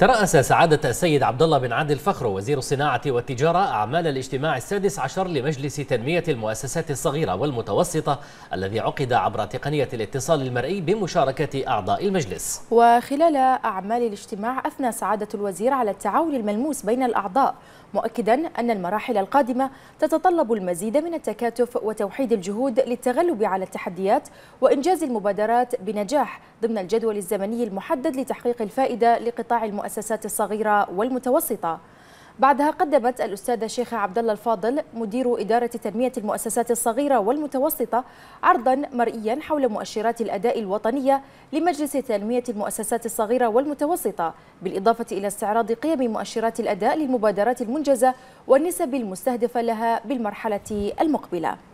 ترأس سعادة السيد عبد الله بن عادل فخرو وزير الصناعة والتجارة أعمال الاجتماع السادس عشر لمجلس تنمية المؤسسات الصغيرة والمتوسطة الذي عقد عبر تقنية الاتصال المرئي بمشاركة أعضاء المجلس وخلال أعمال الاجتماع أثنى سعادة الوزير على التعاون الملموس بين الأعضاء مؤكدا أن المراحل القادمة تتطلب المزيد من التكاتف وتوحيد الجهود للتغلب على التحديات وإنجاز المبادرات بنجاح ضمن الجدول الزمني المحدد لتحقيق الفائدة لقطاع المؤسسات الصغيرة والمتوسطة بعدها قدمت الأستاذة شيخة عبد الله الفاضل مدير إدارة تنمية المؤسسات الصغيرة والمتوسطة عرضا مرئيا حول مؤشرات الأداء الوطنية لمجلس تنمية المؤسسات الصغيرة والمتوسطة بالإضافة إلى استعراض قيم مؤشرات الأداء للمبادرات المنجزة والنسب المستهدفة لها بالمرحلة المقبلة